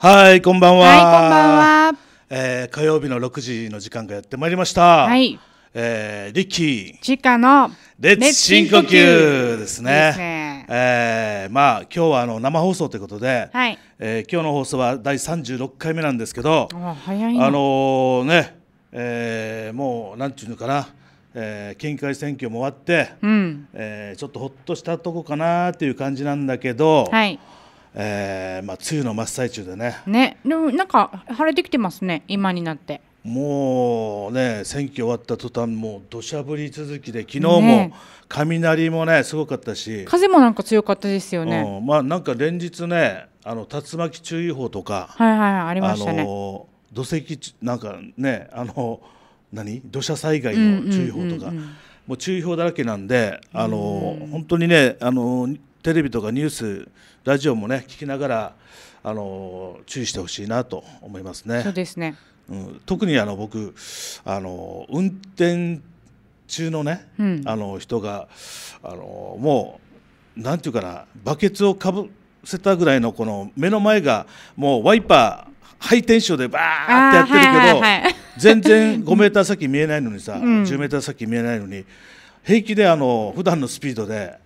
はい、こんばんは。はい、こんばんは。えー、火曜日の6時の時間がやってまいりました。はい。えー、リッキー。チカの。レッツ深呼吸ですね。すねえー、まあ今日はあの生放送ということで、はい、えー、今日の放送は第36回目なんですけど、ああ早いのね、えー、もうなんていうのかな。えー、県議会選挙も終わって、うん、えー、ちょっとほっとしたとこかなっていう感じなんだけど、はい、えー、まあ梅雨の真っ最中でね。ね、でもなんか晴れてきてますね、今になって。もうね、選挙終わった途端もう土砂降り続きで、昨日も雷もね、すごかったし、風もなんか強かったですよね。うん、まあ、なんか連日ね、あの竜巻注意報とか、はいはい、はい、ありましたね。土石なんかね、あの何土砂災害の注意報とか、もう注意報だらけなんで、あの本当にね、あのテレビとかニュースラジオもね聞きながらあの注意してほしいなと思いますね。そうですね、うん、特にあの僕あの運転中のね、うん、あの人があのもうなんていうかなバケツをかぶせたぐらいのこの目の前がもうワイパーハイテンションでバーってやってるけど、はいはいはい、全然5メーター先見えないのにさ、うん、10メーター先見えないのに平気であの普段のスピードで。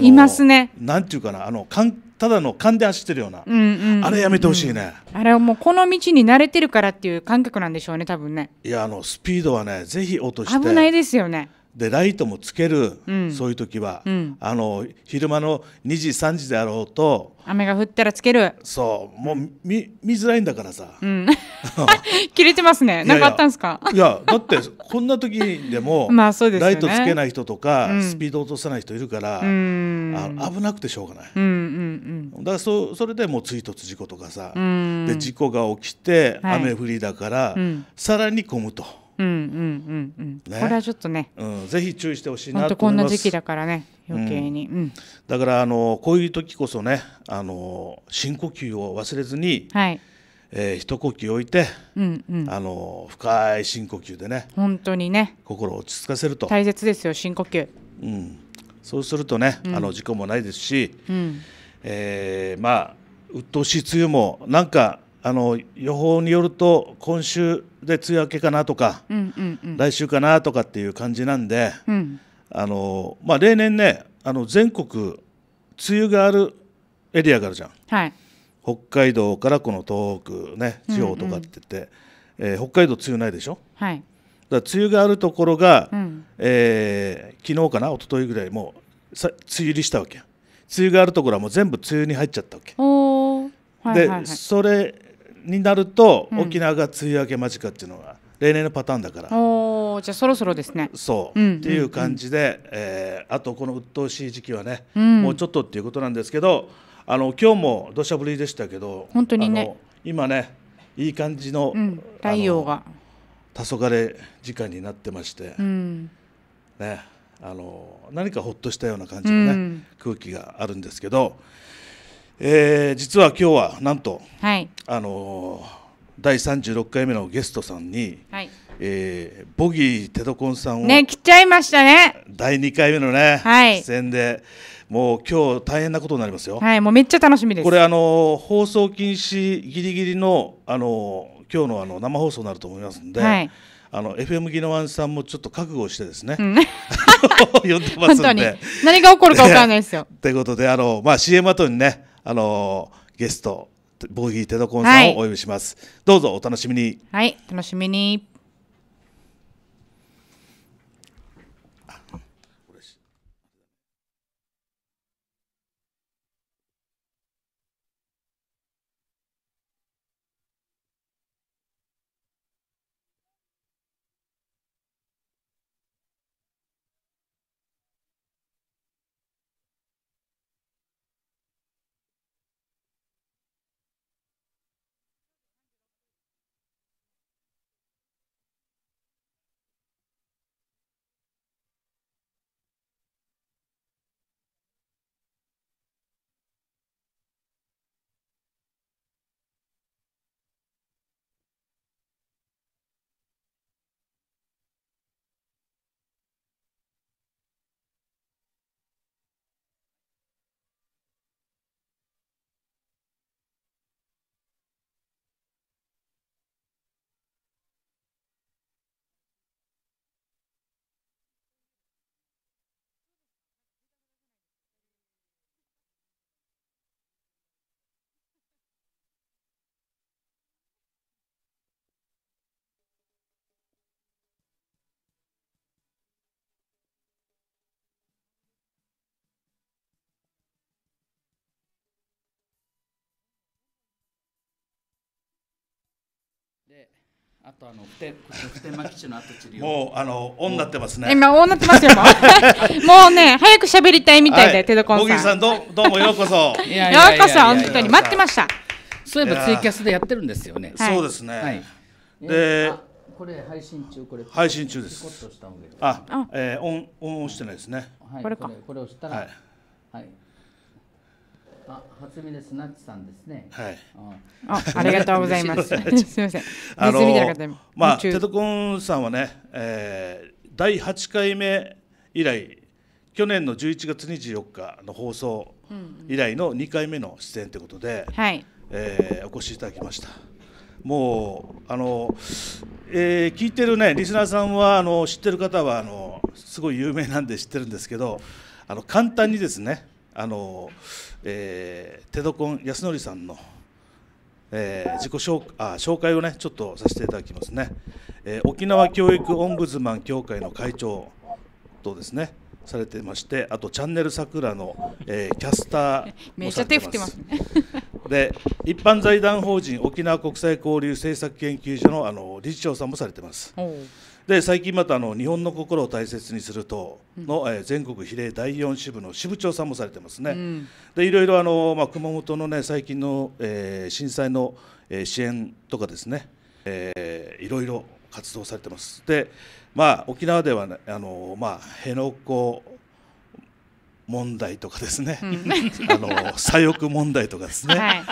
いますね。なんていうかなあの観ただの勘で走ってるような、うんうん、あれやめてほしいね、うん、あれはもうこの道に慣れてるからっていう感覚なんでしょうね多分ねいやあのスピードはねぜひ落として危ないですよねでライトもつける、うん、そういう時は、うん、あの昼間の2時3時であろうと雨が降ったらつけるそうもう見見づらいんだからさ、うん、切れてますね何かあったんですかいやだってこんな時でも まあそうです、ね、ライトつけない人とか、スピード落とさない人いるから、あ危なくてしょうがない、うんうんうん、だからそそれでもう追突事故とかさ、で事故が起きて雨降りだから、さらに混むと。うんうんうんうん、これはちょっとね、うん、ぜひ注意してほしいなとこんな時期だからね余計に、うん、だからあのこういう時こそねあの深呼吸を忘れずに、はいえー、一呼吸置いて、うんうん、あの深い深呼吸でね本当にね心を落ち着かせると大切ですよ深呼吸、うん、そうするとね、うん、あの事故もないですし、うんえー、まあ鬱陶しい梅雨もなんかあの予報によると今週で梅雨明けかなとか、うんうんうん、来週かなとかっていう感じなんで、うん、あのまあ、例年ねあの全国梅雨があるエリアがあるじゃん、はい、北海道からこの東北ね地方とかって言って、うんうん、えー、北海道梅雨ないでしょ、はい、だ梅雨があるところが、うん、えー、昨日かな一昨日ぐらいもうさ梅雨入りしたわけ梅雨があるところはもう全部梅雨に入っちゃったわけ。はいはいはい、でそれになると、沖縄が梅雨明け間近っていうのが例年のパターンだからおじゃあそろそろですねそう、うんっていう感じで、えー、あとこの鬱陶しい時期はね、うん、もうちょっとっていうことなんですけどあの今日も土砂降りでしたけど本当にね今ねいい感じの、うん、太陽が黄昏時間になってまして、うん、ねあの何かほっとしたような感じのね、空気があるんですけどえー、実は今日はなんと、はい、あのー、第36回目のゲストさんに、はい、えー、ボギー・テドコンさんをね来ちゃいましたね第2回目のね、はい、出演でもう今日大変なことになりますよはいもうめっちゃ楽しみですこれあのー、放送禁止ぎりぎりのあのー、今日のあの生放送になると思いますんで、はいあの FM ギノワンさんもちょっと覚悟してですね、うん、呼んでますんで何が起こるか分からないですよ。ということであの、まあ、CM 後にねあのゲストボギー・テドコンさんをお呼びします、はい、どうぞお楽しみにはい楽しみにで、あとあの普天普天マ基地の跡地もうあのオンなってますね。今オンなってますよ もう。ね早く喋りたいみたいで、はい、テドコンさん。小木さんどどうもようこそ。いややいやいやようこそ本当に待ってました。そういえばツイキャスでやってるんですよね。そうですね。はい、で。これ配信中これ配信中です。あ、えー、オンオンしてないですね。はい、これか。これをしたら、はい、はいあ、初見ですナッチさんですね。はい。あ、ありがとうございます。すみ ません。あの、まあテトコンさんはね、えー、第八回目以来、去年の十一月二十四日の放送以来の二回目の出演ということで、う、んうん、えー、お越しいただきました。もうあの、えー、聞いてるねリスナーさんはあの知ってる方はあのすごい有名なんで知ってるんですけど、あの簡単にですね、あの。えー、テドコン安則さんの、えー、自己紹あ紹介をねちょっとさせていただきますね、えー、沖縄教育オンブズマン協会の会長とですねされてましてあと「チャンネルさくら」の、えー、キャスターもされてます。ますね、で一般財団法人沖縄国際交流政策研究所のあの理事長さんもされてます。で最近またあの「日本の心を大切にするとの」うん、え全国比例第4支部の支部長さんもされてますね。うん、でいろいろあの、まあ、熊本のね最近の、えー、震災の、えー、支援とかですね、えー、いろいろ活動されてます。でまあ沖縄では、ね、あのまあ辺野古問題とかですね、うん、あの左翼問題とかですね、はい、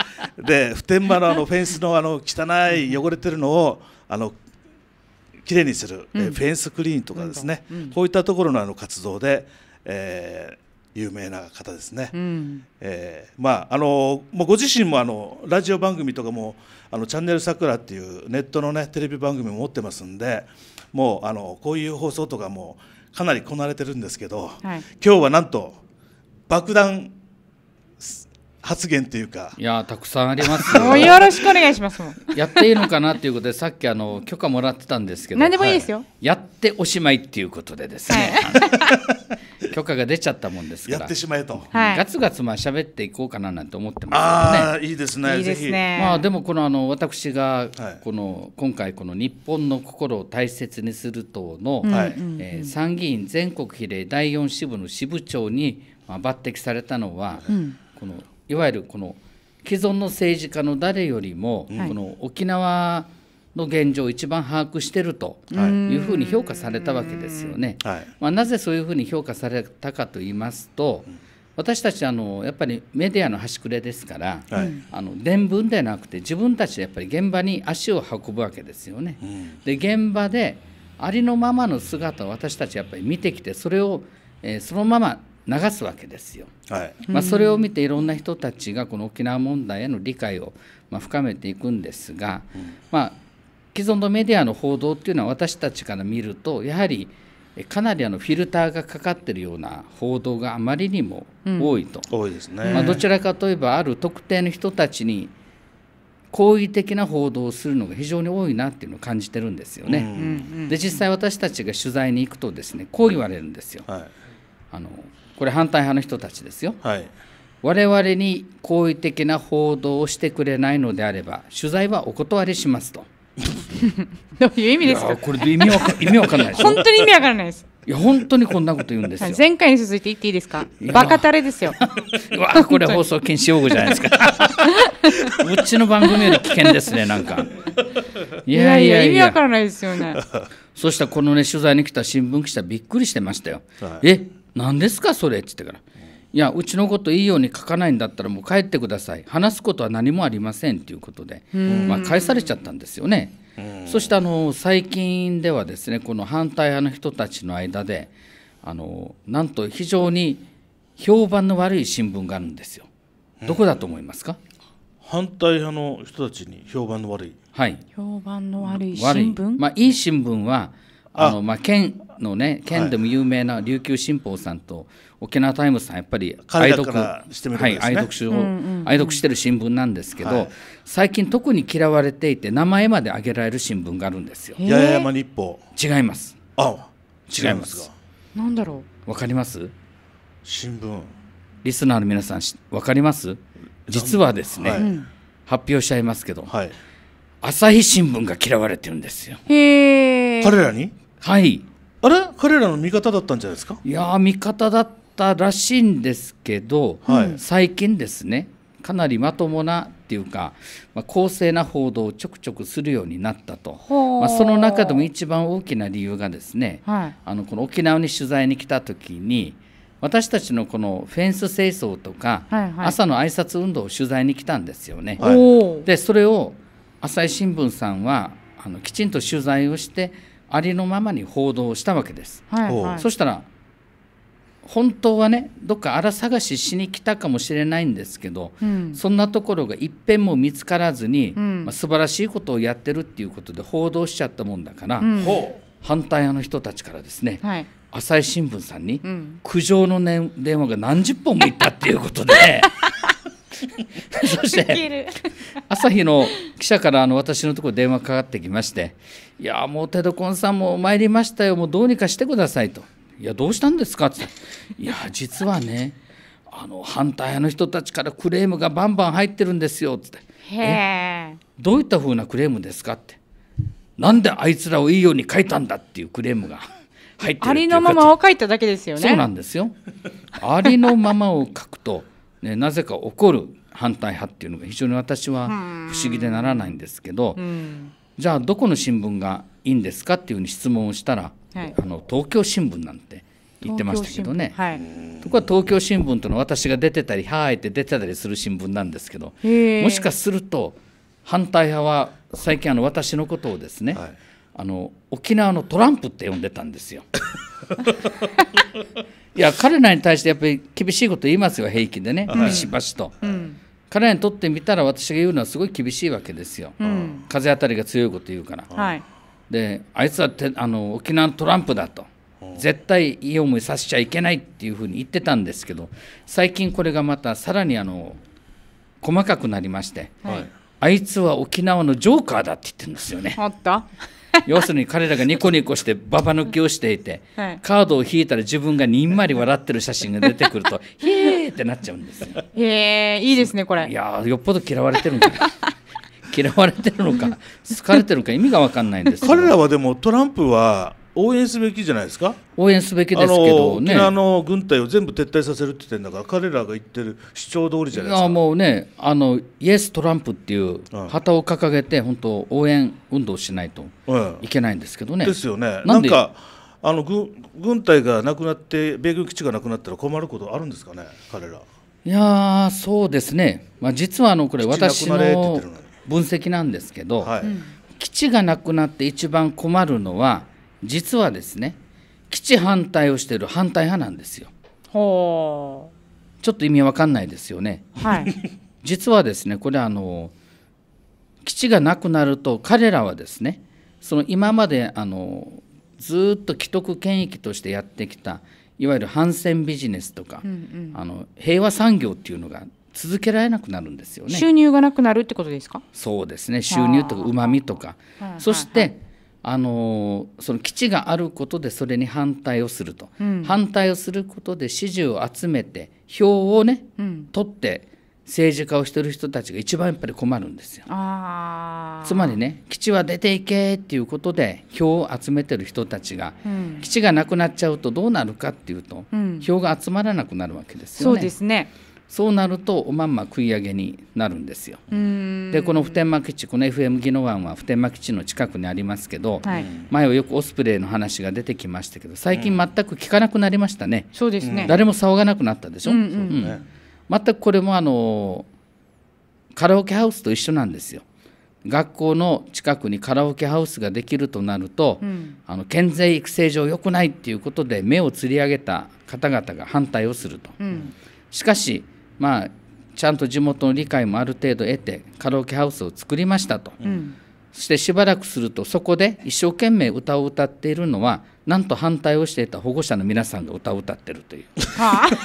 で普天間のあのフェンスのあの汚い汚れてるのをあのきれいにする、えー、フェンスクリーンとかですね、こういったところのあの活動で、えー、有名な方ですね、うん、えー、まああのご自身もあのラジオ番組とかも「あのチャンネルさくら」っていうネットのねテレビ番組も持ってますんでもうあのこういう放送とかもかなりこなれてるんですけど、はい、今日はなんと爆弾発言というかいやたくさんありますよ よろしくお願いしますやっていいのかなということでさっきあの許可もらってたんですけど何でもいいですよ、はい、やっておしまいっていうことでですね、はい、許可が出ちゃったもんですからやってしまえと、はい、ガツガツまあ喋っていこうかななんて思ってますねあいいですねいいですねまあでもこのあの私がこの、今回この日本の心を大切にする党の、はいえー、参議院全国比例第四支部の支部長に、まあ、抜擢されたのは、うん、このいわゆるこの既存の政治家の誰よりも、この沖縄の現状を一番把握してるというふうに評価されたわけですよね。はい、まあ、なぜそういうふうに評価されたかと言いますと、私たちあのやっぱりメディアの端くれですから、はい、あの伝聞ではなくて自分たちでやっぱり現場に足を運ぶわけですよね。うん、で現場でありのままの姿を私たちやっぱり見てきてそれを、えー、そのまま流すわけですよ、はいまあ、それを見ていろんな人たちがこの沖縄問題への理解をまあ深めていくんですが、うん、まあ、既存のメディアの報道っていうのは私たちから見るとやはりかなりあのフィルターがかかっているような報道があまりにも多いと、うん、多いですね、まあ、どちらかといえばある特定の人たちに好意的な報道をするのが非常に多いなっていうのを感じてるんですよね。うん、で実際私たちが取材に行くとですねこう言われるんですよ。はい、あのこれ反対派の人たちですよ、はい、我々に好意的な報道をしてくれないのであれば取材はお断りしますと どういう意味ですかこれ意味わか意味わかんないです本当に意味わからないですいや本当にこんなこと言うんですよ。前回に続いて言っていいですか。バカタレですよ。わこれ放送禁止用語じゃないですか。うちの番組より危険ですねなんか。いやいや意味わからないですよね。そしたらこのね取材に来た新聞記者びっくりしてましたよ。はい、え何ですかそれ」っつってから「いやうちのこといいように書かないんだったらもう帰ってください話すことは何もありません」ということで、まあ、返されちゃったんですよね。そしてあの最近ではですねこの反対派の人たちの間であのなんと非常に評判の悪い新聞があるんですよ。どこだと思いますか、反対派の人たちに評判の悪い、はい、評判の悪い新聞まあ、いい新聞はあのまあ、県のね県でも有名な琉球新報さんと沖縄タイムズさんやっぱり愛読、はい、愛読し、うんうん、してる新聞なんですけど、はい、最近特に嫌われていて名前まで挙げられる新聞があるんですよ。八重山日報違います。あ違いますなんだろうわかります新聞リスナーの皆さんわかります実はですね、はい、発表しちゃいますけど、はい、朝日新聞が嫌われてるんですよ。彼らにはい。あれ彼らの味方だったんじゃないですかいや味方だったらしいんですけど、はい、最近ですねかなりまともなっていうか、まあ、公正な報道をちょくちょくするようになったと、まあ、その中でも一番大きな理由がですね、はい、あのこの沖縄に取材に来た時に私たちのこのフェンス清掃とか、い、朝の挨拶運動を取材に来たんですよね。はい、でそれを朝日新聞さんはあのきちんと取材をしてありのままに報道したわけです。はいはい、そしたら本当はねどっか荒探ししに来たかもしれないんですけど、うん、そんなところがいっぺんも見つからずに、うん、まあ、素晴らしいことをやってるっていうことで報道しちゃったもんだから、うん、反対派の人たちからですね、はい、朝日新聞さんに苦情の、ね、電話が何十本もいったっていうことで、そして朝日の記者からあの私のところ電話かかってきまして「いやもうテドコンさんも参りましたよもうどうにかしてください」と「いやどうしたんですか?」って言ったいや実はねあの反対派の人たちからクレームがバンバン入ってるんですよ」っつって「どういったふうなクレームですか?」って「なんであいつらをいいように書いたんだ」っていうクレームが。ありのままを書いただけですよね。そうなんですよ。ありのままを書くとね、なぜか起こる反対派っていうのが非常に私は不思議でならないんですけど、じゃあどこの新聞がいいんですかっていうふうに質問をしたら、はい、あの東京新聞なんて言ってましたけどね、はい、とこは東京新聞とのは私が出てたり「はい」って出てたりする新聞なんですけどもしかすると反対派は最近あの私のことをですね、はい、あの沖縄のトランプって呼んでたんですよ。いや彼らに対してやっぱり厳しいこと言いますよ平気でね、ビシバシと、うん、彼らにとってみたら私が言うのはすごい厳しいわけですよ、うん、風当たりが強いこと言うから、はい、であいつはてあの沖縄のトランプだと、絶対いい思いさせちゃいけないっていうふうに言ってたんですけど最近これがまたさらにあの細かくなりまして、はい、あいつは沖縄のジョーカーだって言ってるんですよね。あった 要するに彼らがニコニコしてババ抜きをしていて、はい、カードを引いたら自分がにんまり笑ってる写真が出てくると「へえ!」ってなっちゃうんですよ。へえいいですねこれ。いやよっぽど嫌われてるんだ 嫌われてるのか好かれてるのか意味が分かんないんです彼らはでもトランプは応援すべきじゃないですか応援すべきですけどねあの軍隊を全部撤退させるって言ってるんだから彼らが言ってる主張通りじゃないですかもうねあのイエス・トランプっていう旗を掲げて本当応援運動しないといけないんですけどね、ですよねなんかあの軍軍隊がなくなって米軍基地がなくなったら困ることあるんですかね彼らいやそうですね、まあ、実はあのこれ私の分析なんですけど、はい、基地がなくなって一番困るのは実はですね基地反対をしている反対派なんですよ。ほちょっと意味わかんないですよね。はい、実はですねこれあの基地がなくなると彼らはですねその今まであのずっと既得権益としてやってきたいわゆる反戦ビジネスとか、うんうん、あの平和産業っていうのが続けられなくなるんですよね収入がなくなるってことですかそうですね収入とかうまみとかそして、あのその基地があることでそれに反対をすると、うん、反対をすることで支持を集めて票をね、うん、取って政治家をしてる人たちが一番やっぱり困るんですよ。つまりね基地は出ていけっていうことで票を集めてる人たちが、うん、基地がなくなっちゃうとどうなるかっていうと、票が集まらなくなるわけですよね。そうですねそうなるとおまんま食い上げになるんですよ。でこの普天間基地この FM 宜野湾は普天間基地の近くにありますけど、はい、前はよくオスプレイの話が出てきましたけど最近全く聞かなくなりましたね、うん、そうですね誰も騒がなくなったでしょ。うんうんうん全くこれもあのカラオケハウスと一緒なんですよ。学校の近くにカラオケハウスができるとなると、うん、あの健全育成上良くないっていうことで目をつり上げた方々が反対をすると、うん、しかしまあちゃんと地元の理解もある程度得てカラオケハウスを作りましたと、うん、そしてしばらくするとそこで一生懸命歌を歌っているのはなんと反対をしていた保護者の皆さんが歌を歌ってるという。はあ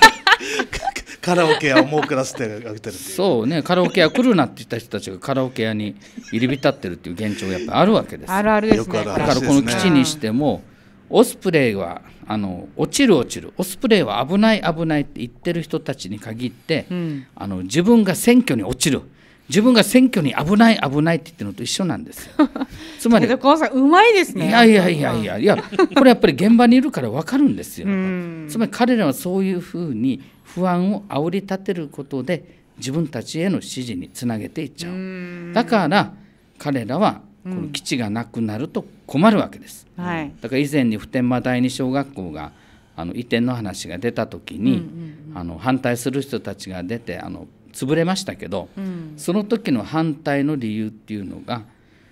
カラオケ屋をう暮らせてあげてるそうねカラオケ屋来るなって言った人たちがカラオケ屋に入り浸ってるっていう現状がやっぱあるわけですあるあるですねだからこの基地にしても、うんオスプレイはあの落ちる落ちるオスプレイは危ない危ないって言ってる人たちに限って、うん、あの自分が選挙に落ちる自分が選挙に危ない危ないって言ってるのと一緒なんですよ。つまりさんうまいですね。いやいやいやいやいやこれやっぱり現場にいるから分かるんですよ。つまり彼らはそういうふうに不安を煽り立てることで自分たちへの支持につなげていっちゃう。だから彼らはこの基地がなくなると困るわけです。はい、だから以前に普天間第二小学校があの移転の話が出た時に、うんうん、あの反対する人たちが出てあの潰れましたけど、うん、その時の反対の理由っていうのが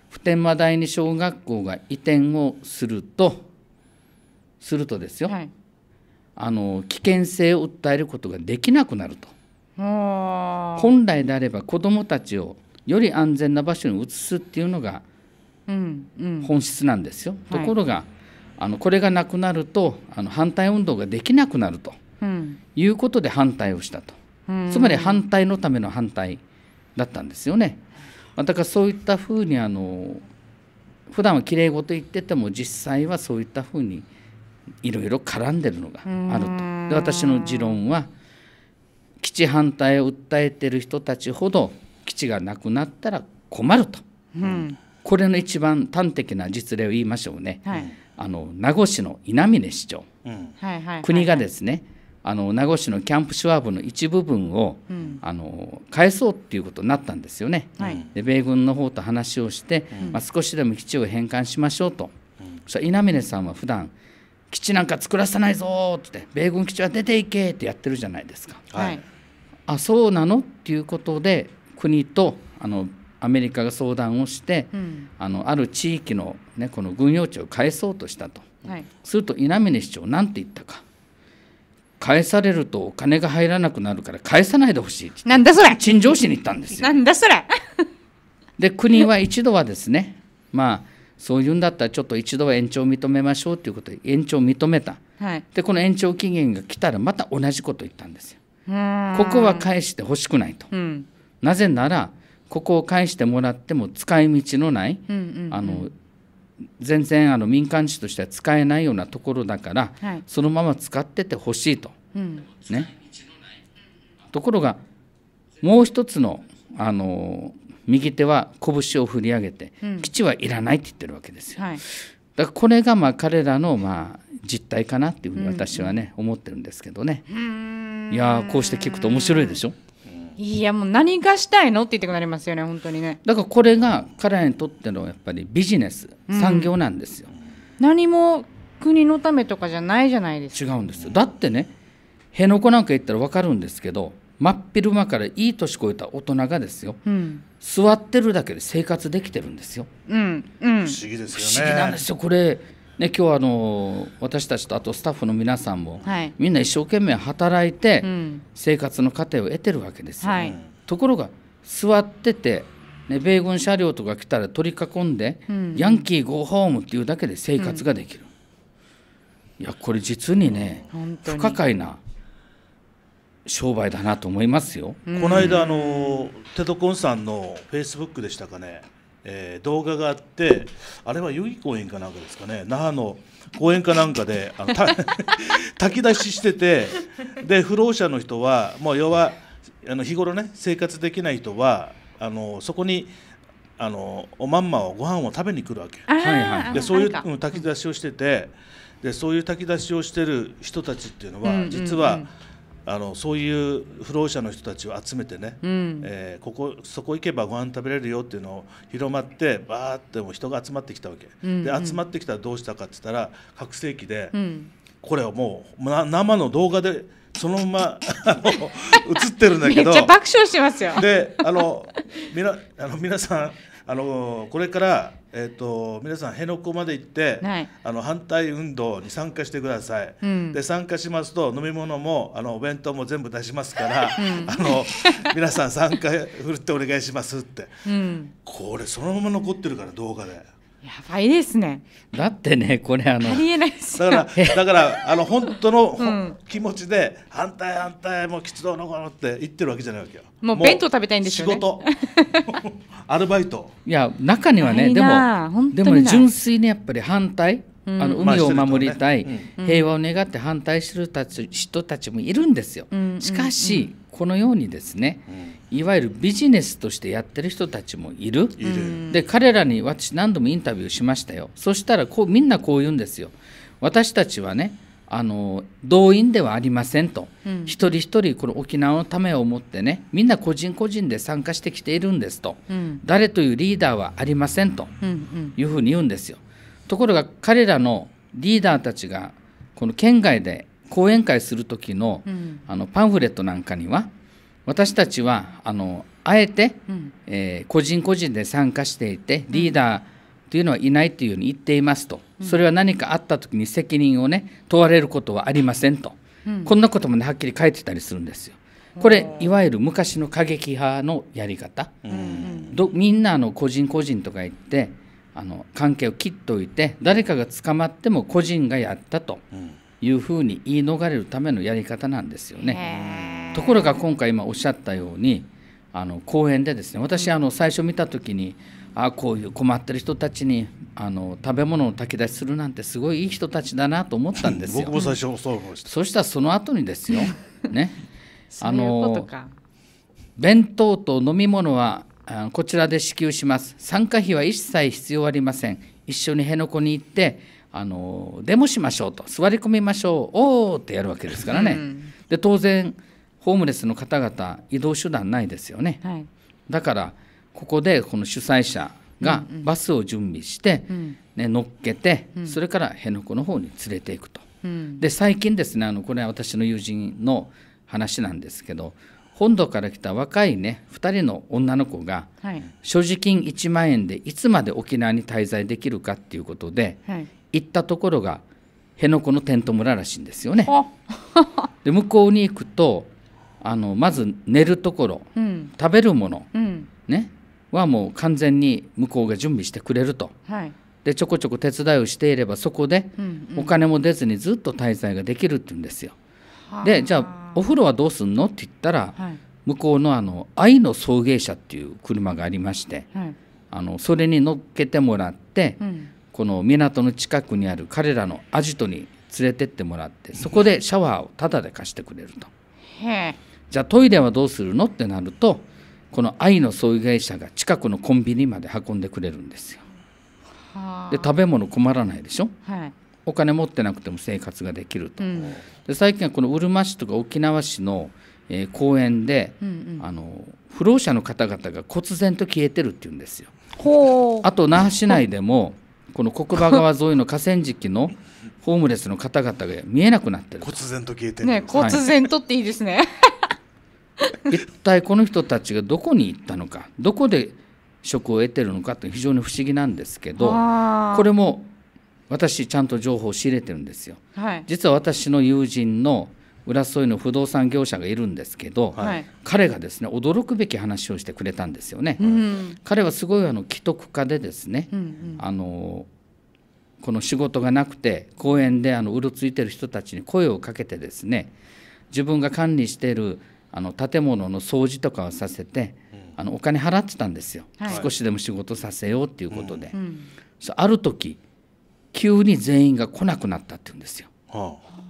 普天間第二小学校が移転をするとするとですよ、はい、あの危険性を訴えることができなくなると。本来であれば子どもたちをより安全な場所に移すっていうのが本質なんですよ。ところが、はい、あのこれがなくなるとあの反対運動ができなくなると、いうことで反対をしたと、つまり反対のための反対だったんですよね。だからそういったふうにあの普段はきれい事言ってても実際はそういったふうにいろいろ絡んでるのがあると。で私の持論は基地反対を訴えてる人たちほど基地がなくなったら困ると。うんこれの一番端的な実例を言いましょうね、はい、あの名護市の稲峰市長、うん、国がですねあの名護市のキャンプシュワーブの一部分を、うん、あの返そうっていうことになったんですよね、はい、で米軍の方と話をして、うん、まあ、少しでも基地を返還しましょうと、うん、稲峰さんは普段基地なんか作らせないぞって米軍基地は出ていけってやってるじゃないですか。はい、あそうなのっていうことで国とあのアメリカが相談をして、うん、あのある地域の,、ね、この軍用地を返そうとしたと、はい、すると稲峰市長何て言ったか返されるとお金が入らなくなるから返さないでほしいなんだそれ陳情しに行ったんですよ。なんだそれ で国は一度はですねまあそういうんだったらちょっと一度は延長を認めましょうということで延長を認めた、はい、でこの延長期限が来たらまた同じことを言ったんですよ。ここは返してほしくないと。うん、なぜならここを返してもらっても使い道のない、うんうんうん、あの全然あの民間地としては使えないようなところだから、はい、そのまま使っててほしいと、うん、ね、ところがもう一つのあの右手は拳を振り上げて、うん、基地はいらないって言ってるわけですよ。はい、だからこれがまあ彼らのまあ実態かなっていうふうに私はね、思ってるんですけどね。いやこうして聞くと面白いでしょ。いやもう何がしたいのって言ってくなりますよね本当にねだからこれが彼らにとってのやっぱりビジネス、産業なんですよ何も国のためとかじゃないじゃないですか違うんですよだってね辺野古なんか行ったら分かるんですけど真っ昼間からいい年越えた大人がですよ、うん、座ってるだけで生活できてるんですよ、うんうん、不思議ですよね不思議なんですよこれね、今日はあの私たちとあとスタッフの皆さんも、はい、みんな一生懸命働いて、うん、生活の糧を得てるわけですよ、はい、ところが座ってて、ね、米軍車両とか来たら取り囲んで、うん、ヤンキーゴーホームっていうだけで生活ができる、うん、いやこれ実にね不可解な商売だなと思いますよ、この間あのテトコンさんのフェイスブックでしたかねえー、動画があってあれは代々木公園かなんかですかね那覇の公園かなんかであの 炊き出ししててで不老者の人はもう要はあの日頃ね生活できない人はあのそこにあのおまんまをご飯を食べに来るわけ、はいはいでそういう、うん、炊き出しをしててでそういう炊き出しをしてる人たちっていうのは、実は。うんうんうんあのそういう不老者の人たちを集めてね、うん、えー、ここそこ行けばご飯食べれるよっていうのを広まってバーっても人が集まってきたわけ、うんうん、で集まってきたらどうしたかって言ったら拡声器で、うん、これをもう生の動画でそのまま 映ってるんだけどめっちゃ爆笑してますよであのみなあの皆さんあのこれからえーと、皆さん辺野古まで行って、はい、あの反対運動に参加してください、うん、で参加しますと飲み物もあのお弁当も全部出しますから、うん、あの皆さん参加振るってお願いしますって、うん、これそのまま残ってるから動画で。やばいですね。だってね、これあの。ありえないですだから、だから、あの本当の、うん、気持ちで、反対反対、もう吉道のこのって言ってるわけじゃないわけよ。もう弁当食べたいんですよ、ね、仕事。アルバイト。いや、中にはね、でも、でも、ね、純粋にやっぱり反対。あの海を守りたい、平和を願って反対するたち人たちもいるんですよ。しかし、このようにですね、いわゆるビジネスとしてやってる人たちもいるで彼らに私何度もインタビューしましたよそしたらこうみんなこう言うんですよ私たちはねあの動員ではありませんと、うん、一人一人この沖縄のためを思ってねみんな個人個人で参加してきているんですと、うん、誰というリーダーはありませんというふうに言うんですよ。ところが彼らのリーダーたちがこの県外で講演会する時のうん、あのパンフレットなんかには私たちはあのあえて、うん、えー、個人個人で参加していてリーダーというのはいないというふうに言っていますと、うん、それは何かあった時に責任をね問われることはありませんと、うん、こんなこともねはっきり書いてたりするんですよ。これいわゆる昔の過激派のやり方、どみんなの個人個人とか言ってあの関係を切っておいて誰かが捕まっても個人がやったというふうに言い逃れるためのやり方なんですよね。ところが今回今おっしゃったようにあの講演でですね私あの最初見た時にあこういう困ってる人たちにあの食べ物を炊き出しするなんてすごいいい人たちだなと思ったんですよ。僕も最初そう思いました。そしたらその後にですよ、ね、あの弁当と飲み物はこちらで支給します。参加費は一切必要ありません。一緒に辺野古に行ってあのデモしましょうと座り込みましょうおおってやるわけですからね。うん、で当然ホームレスの方々移動手段ないですよね、はい、だからここでこの主催者がバスを準備して、うんうん、乗っけて、それから辺野古の方に連れていくと、うん、で最近ですねあのこれは私の友人の話なんですけど本土から来た若いね2人の女の子が、所持金1万円でいつまで沖縄に滞在できるかっていうことで、はい、行ったところが辺野古のテント村らしいんですよね。で向こうに行くとあのまず寝るところ、うん、食べるもの、うん、ね、はもう完全に向こうが準備してくれると、はい、でちょこちょこ手伝いをしていればそこでお金も出ずにずっと滞在ができるって言うんですよ。でじゃあお風呂はどうすんのって言ったら、はい、向こうのあの愛の送迎車っていう車がありまして、はい、あのそれに乗っけてもらって、うん、この港の近くにある彼らのアジトに連れてってもらってそこでシャワーをタダで貸してくれると。へえじゃあトイレはどうするのってなるとこの愛の儀会社が近くのコンビニまで運んでくれるんですよ。で食べ物困らないでしょ、はい、お金持ってなくても生活ができると、うん、で最近はこのうるま市とか沖縄市の、えー、公園で、うんうん、あの不老者の方々が忽然と消えてるっていうんですよ。あと那覇市内でもこの国場川沿いの河川敷のホームレスの方々が見えなくなってる 忽然と消えてる、ね、忽然とっていいですね、はい一体この人たちがどこに行ったのかどこで職を得てるのかって非常に不思議なんですけどこれも私ちゃんと情報を仕入れてるんですよ、はい、実は私の友人の浦添の不動産業者がいるんですけど、はい、彼がですね驚くべき話をしてくれたんですよね、うん、彼はすごいあの既得家でですね、うんうん、あのこの仕事がなくて公園であのうろついてる人たちに声をかけてですね自分が管理しているあの建物の掃除とかをさせて、あのお金払ってたんですよ、はい、少しでも仕事させようっていうことで、うんうん、ある時急に全員が来なくなったって言うんですよ、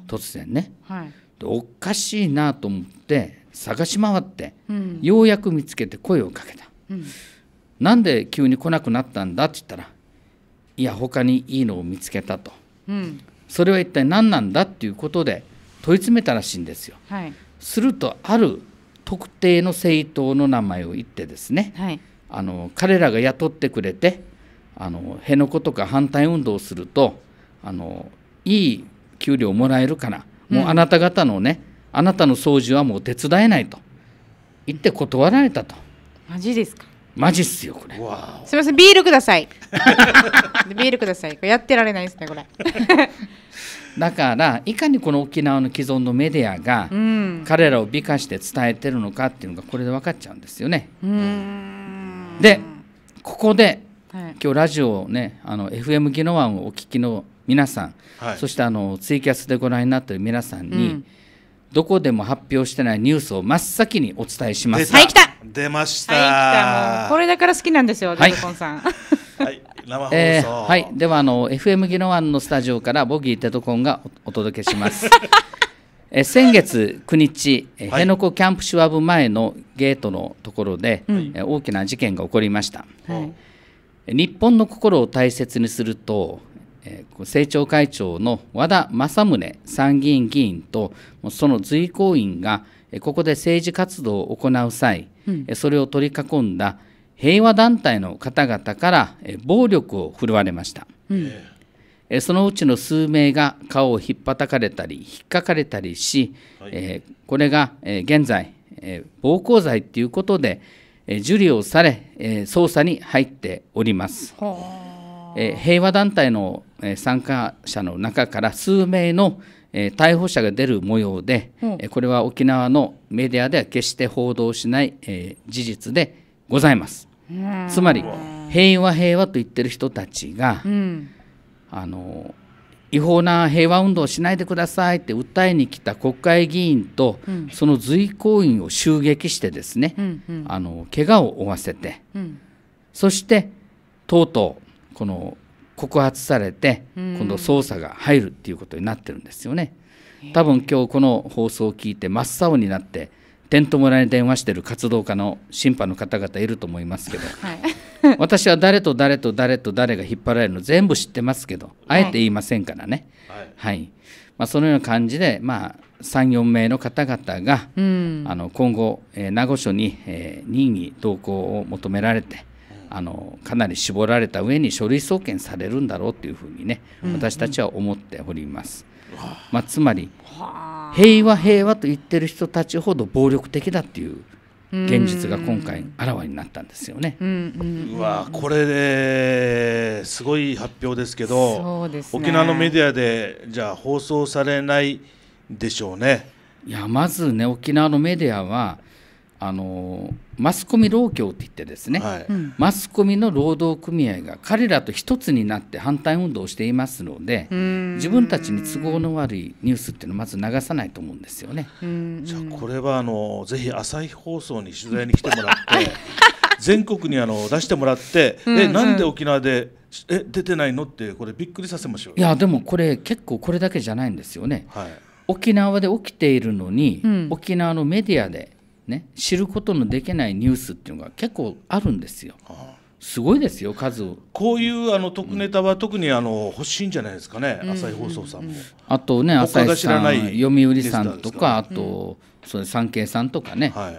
突然ね、はい、おかしいなと思って探し回って、うん、ようやく見つけて声をかけた、うん、なんで急に来なくなったんだって言ったらいや他にいいのを見つけたと、うん、それは一体何なんだっていうことで問い詰めたらしいんですよ、はい、するとある特定の政党の名前を言ってですね、はい、あの彼らが雇ってくれてあの辺野古とか反対運動をするとあのいい給料もらえるから、もうあなた方のねあなたの掃除はもう手伝えないと言って断られたと。マジですかマジっすよこれすみませんビールください ビールくださいやってられないですねこれだからいかにこの沖縄の既存のメディアが彼らを美化して伝えてるのかっていうのがこれで分かっちゃうんですよね。でここで今日ラジオをねあの FM 技能案をお聞きの皆さん、はい、そしてあのツイキャスでご覧になっている皆さんに、うん、どこでも発表してないニュースを真っ先にお伝えします。はい、来た出ました、はい、これだから好きなんですよ、はい、デコンさん。生放送、えー、はいではあの FM ギノワンのスタジオからボギーテトコンがお届けします え先月9日、え辺野古キャンプシュワブ前のゲートのところで、はい、え大きな事件が起こりました、はい、日本の心を大切にすると、え政調会長の和田政宗参議院議員とその随行員がここで政治活動を行う際、うん、それを取り囲んだ平和団体の方々から暴力を振るわれました、うん、そのうちの数名が顔をひっぱたかれたり引っかかれたりし、はい、これが現在暴行罪ということで受理をされ捜査に入っております。平和団体の参加者の中から数名の逮捕者が出る模様で、これは沖縄のメディアでは決して報道しない事実でございます。つまり平和平和と言ってる人たちが、うん、あの違法な平和運動をしないでくださいって訴えに来た国会議員と、うん、その随行員を襲撃してですね、うんうん、あの怪我を負わせて、うん、そしてとうとうこの告発されて、今度捜査が入るっていうことになってるんですよね。多分今日この放送を聞いて真っ青になっててん村に電話してる活動家の審判の方々いると思いますけど、はい、私は誰と誰と誰と誰が引っ張られるの全部知ってますけどあえて言いませんからね、はい、はい、まあ、そのような感じで、まあ、34名の方々が、うん、あの今後、えー、名護署に、えー、任意同行を求められて。あのかなり絞られた上に書類送検されるんだろうというふうにね私たちは思っております。うんうんまあ、つまり平和平和と言ってる人たちほど暴力的だっていう現実が今回あらわになったんですよね。うわこれですごい発表ですけど、ね、沖縄のメディアでじゃあ放送されないでしょうね。いやまずね沖縄のメディアはあのマスコミ労協って言ってですね、はい、マスコミの労働組合が彼らと一つになって反対運動をしていますので自分たちに都合の悪いニュースっていうのをまず流さないと思うんですよね。じゃあこれはあのぜひ朝日放送に取材に来てもらって 全国にあの出してもらって「うんうん、えなんで沖縄でえ出てないの?」ってこれびっくりさせましょういやでもこれ結構これだけじゃないんですよね。はい、沖縄で起きているのに、うん、沖縄のメディアでね、知ることのできないニュースっていうのが結構あるんですよ。すごいですよ数をこういうあの特ネタは特にあの欲しいんじゃないですかね、うん、朝日放送さんも。あとね朝日さん読売さんとかあと、うん、それ産経さんとかね、は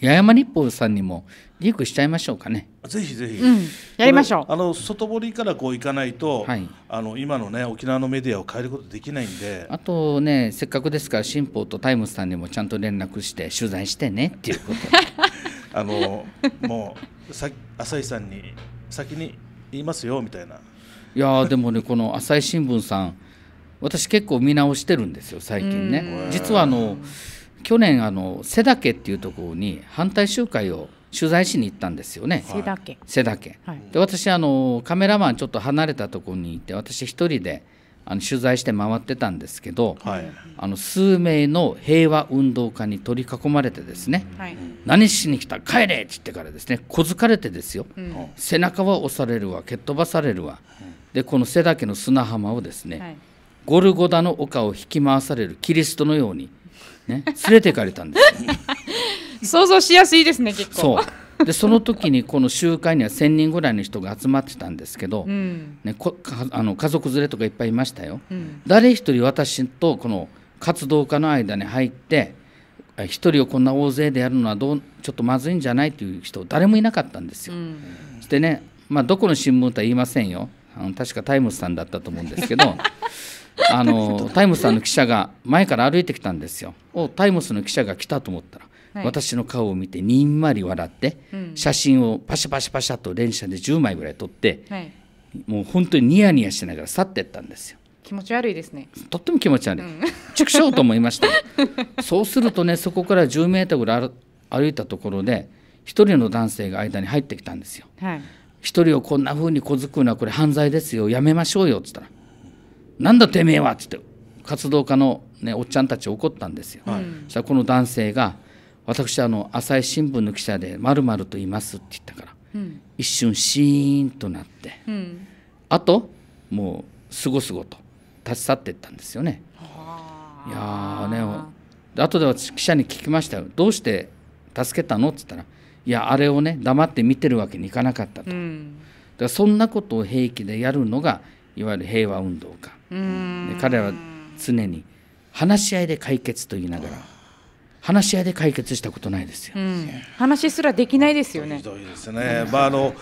い、八山日報さんにもリークしちゃいましょうかね。ぜひぜひ、うん、やりましょう。あの外堀からこう行かないと、はい、あの今のね沖縄のメディアを変えることできないんで。あとねせっかくですから新報とタイムズさんにもちゃんと連絡して取材してねっていうこと。あのもうさ浅井さんに先に言いますよみたいな。いやでもねこの朝日新聞さん私結構見直してるんですよ最近ね。実はあの去年あの瀬岳っていうところに反対集会を取材しに行ったんですよね瀬田家瀬田家、はい、で私あのカメラマンちょっと離れたところにいて私一人であの取材して回ってたんですけど、はい、あの数名の平和運動家に取り囲まれてですね「はい、何しに来た帰れ!」って言ってからですね小づかれてですよ、うん、背中は押されるわ蹴っ飛ばされるわ、でこの背だけの砂浜をですね、ゴルゴダの丘を引き回されるキリストのように、ね、連れていかれたんです 想像しやすいですね結構そうでその時にこの集会には1,000人ぐらいの人が集まってたんですけど、うん、ね、こあの家族連れとかいっぱいいましたよ、うん、誰一人私とこの活動家の間に入って一人をこんな大勢でやるのはどうちょっとまずいんじゃないという人誰もいなかったんですよ。うん、そしてね、まあ、どこの新聞とは言いませんよあの確かタイムスさんだったと思うんですけど あのタイムスさんの記者が前から歩いてきたんですよ。おタイムスの記者が来たと思ったらはい、私の顔を見てにんまり笑って、うん、写真をパシャパシャパシャと連写で10枚ぐらい撮って、はい、もう本当にニヤニヤしながら去ってったんですよ。気持ち悪いですねとっても気持ち悪い、うん、畜生と思いました そうするとねそこから10メートルぐらい歩いたところで一人の男性が間に入ってきたんですよ。はい一人をこんな風に小づくのはこれ犯罪ですよやめましょうよ」っつったら「なんだてめえは」っつって活動家の、ね、おっちゃんたち怒ったんですよ。はい、そしたらこの男性が私あの朝日新聞の記者で「まると言います」って言ったから、うん、一瞬シーンとなって、うん、あともうすごすごと立ち去っていったんですよね。いやね後で私記者に聞きましたよ「どうして助けたの?」って言ったら「いやあれをね黙って見てるわけにいかなかったと」うん、だからそんなことを平気でやるのがいわゆる平和運動家、彼は常に話し合いで解決と言いながら。話し合いで解決したことないですよ、うん、話すらできないですよね。ひどいですね。まああの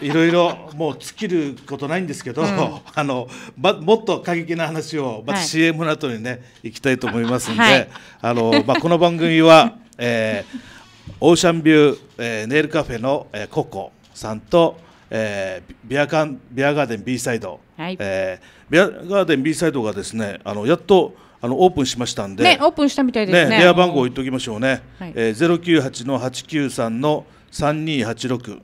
いろいろもう尽きることないんですけど、うん、あのまもっと過激な話をまた CM の後にね、はい、行きたいと思いますんで、はい、あのまあこの番組は、えー、オーシャンビュー、えー、ネイルカフェの、えー、ココさんと。えー、ビアカンビアガーデン B サイド、はいえー、ビアガーデン B サイドがですねあのやっとあのオープンしましたんで、ね、オープンしたみたいですね。ね電話番号を言っておきましょうね。はい、えゼロ九八の八九三の三二八六、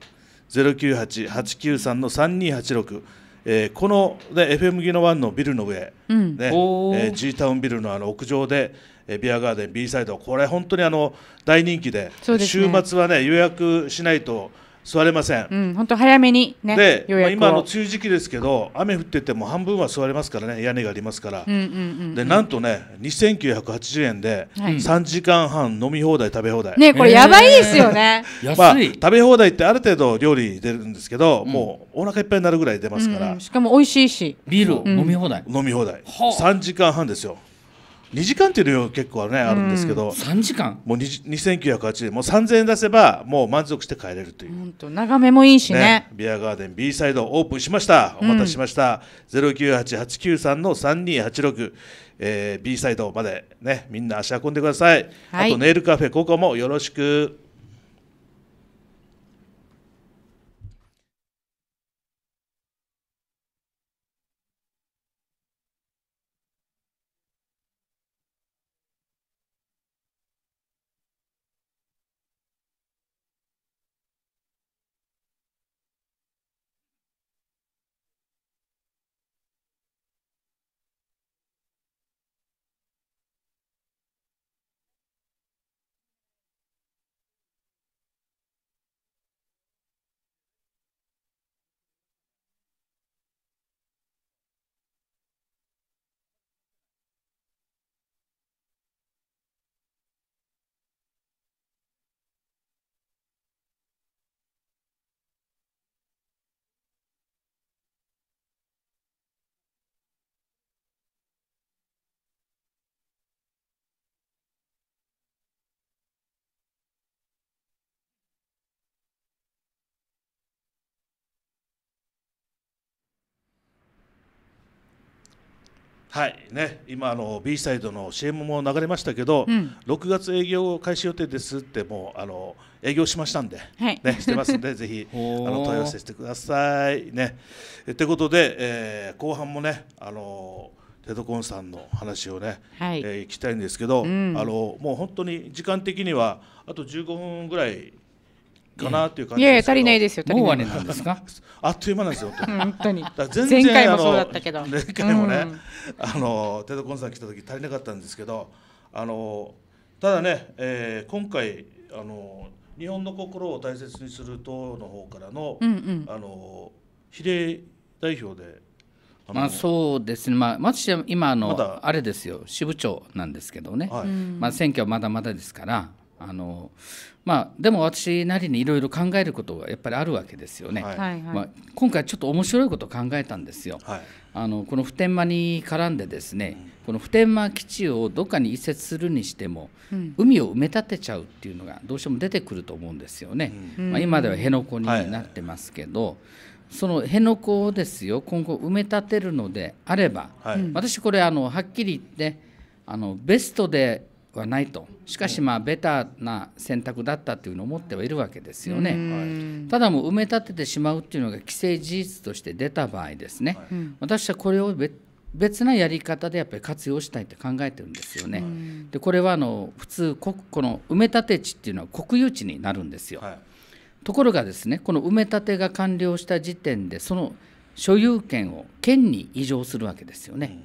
ゼロ九八八九三の三二八六。えー、この、ね、FM ギノワンのビルの上、うんねえー、G タウンビルのあの屋上で、えー、ビアガーデン B サイドこれ本当にあの大人気で、ね、週末は、ね、予約しないと。座れません、うん、本当早めにねで、まあ、今の梅雨時期ですけど雨降ってても半分は座れますからね屋根がありますから、うんうんうんうん、でなんとね2980円で3時間半飲み放題食べ放題、ねこれやばいですよね、まあ、食べ放題ってある程度料理出るんですけど、うん、もうお腹いっぱいになるぐらい出ますから、うんうん、しかも美味しいしビール、飲み放題飲み放題3時間半ですよ2時間っていうのは結構ねあるんですけど、う3時間もう2980円もう3000円出せばもう満足して帰れるという本当眺めもいいしね、ね、ビアガーデン B サイドオープンしましたお待たせしました、うん、098893の3286えー、B サイドまでねみんな足運んでください、はい、あとネイルカフェここもよろしくはいね、今あの B サイドの CM も流れましたけど、うん、6月営業開始予定ですってもうあの営業しましたんで、はい、ね、してますんで ぜひあの問い合わせしてくださいね。ということで、えー、後半もねあのテドコンさんの話をね、はい、えー、聞きたいんですけど、うん、あのもう本当に時間的にはあと15分ぐらいかなという感じいやいや足りないですよ足りないなんですかあっという間なんですよ本当に前回もそうだったけど前回もね、うん、あのテドコンさん来た時足りなかったんですけどあのただね、えー、今回あの日本の心を大切にする党の方からの、うんうん、あの比例代表であまあ、そうですね、まあ、まし今あの、あれですよ、支部長なんですけどね、はい、まあ、選挙はまだまだですから、あのまあ、でも私なりにいろいろ考えることがやっぱりあるわけですよね。はいまあ、今回ちょっと面白いことを考えたんですよ。はい、あのこの普天間に絡んでですね、うん、この普天間基地をどっかに移設するにしても、うん、海を埋め立てちゃうっていうのがどうしても出てくると思うんですよね。うん、まあ、今では辺野古になってますけど、はいはいその辺野古をですよ今後埋め立てるのであれば、はい、私これあのはっきり言ってあのベストではないとしかしまあベターな選択だったというのを思ってはいるわけですよねただもう埋め立ててしまうっていうのが既成事実として出た場合ですね、はい、私はこれを別なやり方でやっぱり活用したいって考えてるんですよね。でこれはあの普通この埋め立て地っていうのは国有地になるんですよ。はい、ところがですねこの埋め立てが完了した時点でその所有権を県に移譲するわけですよね。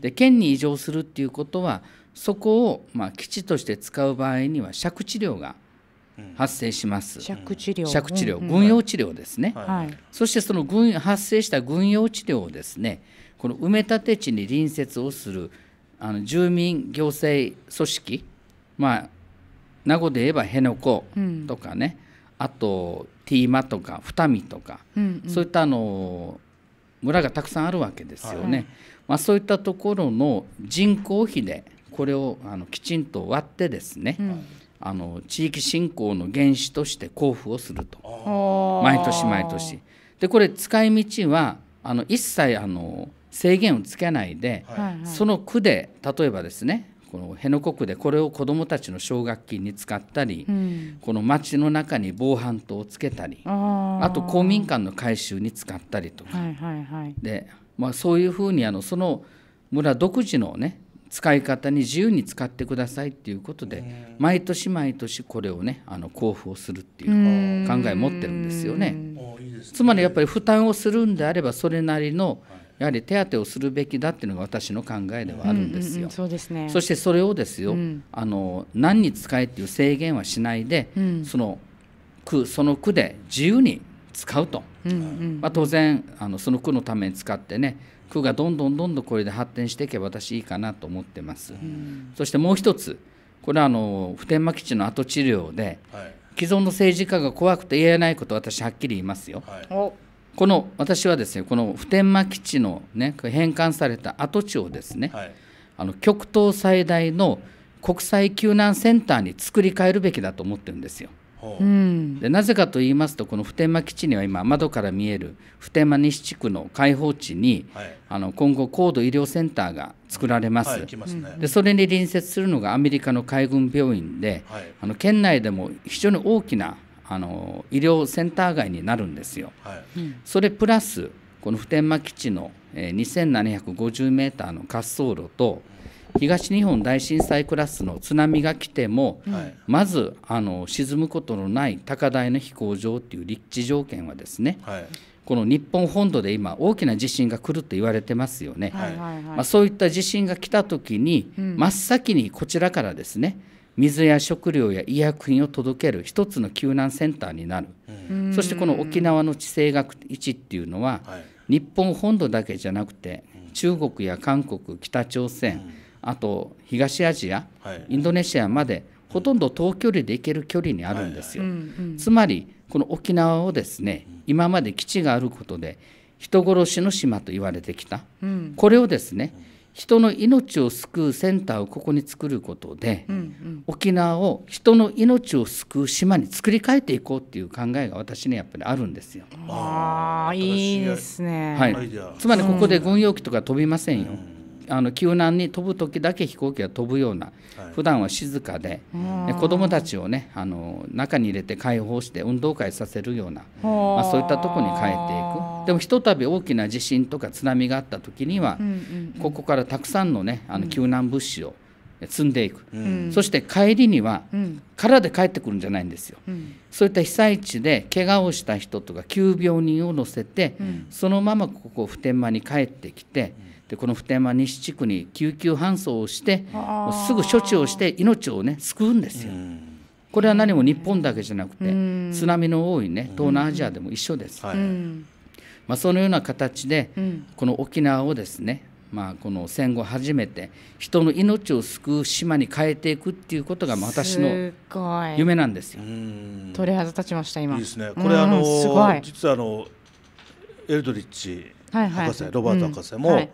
で県に移譲するっていうことはそこをまあ基地として使う場合には借地料が発生します、借地料借地料、軍用地料ですね、はい、そしてその軍発生した軍用地料をですねこの埋め立て地に隣接をするあの住民行政組織まあ名護で言えば辺野古とかね、うん、あとーマとか二見とか、うんうん、そういったあの村がたくさんあるわけですよね、はい、まあ、そういったところの人口比でこれをあのきちんと割ってですね、うん、あの地域振興の原資として交付をすると毎年毎年でこれ使い道はあの一切あの制限をつけないで、はい、その区で例えばですねこの辺野古区でこれを子どもたちの奨学金に使ったり、うん、この町の中に防犯灯をつけたりあと公民館の改修に使ったりとか、はいはいはい、でまあ、そういうふうにあのその村独自のね使い方に自由に使ってくださいっていうことで毎年毎年これをねあの交付をするっていう考え持ってるんですよね。つまりやっぱり負担をするんであればそれなりのやはり手当をするべきだっていうのが私の考えではあるんですよ。そしてそれをですよ、あの何に使えっていう制限はしないで、その区その区で自由に使うと、まあ、当然あのその区のために使ってね区がどんどんどんどんこれで発展していけば私いいかなと思ってます、うん、そしてもう一つこれはあの普天間基地の跡治療で、はい、既存の政治家が怖くて言えないこと私はっきり言いますよ、はい、この私はですねこの普天間基地の、ね、返還された跡地をですね、はい、あの極東最大の国際救難センターに作り変えるべきだと思ってるんですよ。うん、でなぜかと言いますとこの普天間基地には今窓から見える普天間西地区の開放地に、はい、あの今後高度医療センターが作られますはいますね、でそれに隣接するのがアメリカの海軍病院で、はい、あの県内でも非常に大きなあの医療センター街になるんですよ。はい、それプラスこの普天間基地の、えー、2 7 5 0ーの滑走路と、うん東日本大震災クラスの津波が来ても、はい、まずあの沈むことのない高台の飛行場っていう立地条件はですね、はい、この日本本土で今大きな地震が来ると言われてますよね、はい、まあ、そういった地震が来た時に、うん、真っ先にこちらからですね水や食料や医薬品を届ける一つの救難センターになる、うん、そしてこの沖縄の地政学1っていうのは、日本本土だけじゃなくて中国や韓国北朝鮮、うんあと東アジア、はい、インドネシアまでほとんど遠距離で行ける距離にあるんですよ。はいはい、つまりこの沖縄をですね今まで基地があることで人殺しの島と言われてきた、うん、これをですね人の命を救うセンターをここに作ることで、うんうん、沖縄を人の命を救う島に作り変えていこうっていう考えが私にやっぱりあるんですよ。あいいですね、はい、つまりここで軍用機とか飛びませんよ。うんあの救難に飛ぶ時だけ飛行機が飛ぶような、はい、普段は静かで、子どもたちをねあの中に入れて解放して運動会させるような、まあ、そういったとこに帰っていくでもひとたび大きな地震とか津波があった時には、うんうんうん、ここからたくさんのねあの救難物資を積んでいく、うん、そして帰りには、空で帰ってくるんじゃないんですよ、うん、そういった被災地で怪我をした人とか急病人を乗せて、そのままここ普天間に帰ってきて、でこの普天間西地区に救急搬送をしてすぐ処置をして命をね救うんですよ。これは何も日本だけじゃなくて津波の多いね東南アジアでも一緒です。はい、まあ、そのような形でこの沖縄をですねまあ、この戦後初めて人の命を救う島に変えていくっていうことが私の夢なんですよ。す鳥肌立ちました今いいですねこれあの実はあのエルドリッチ博士、はいはい、ロバート博士も、うんはい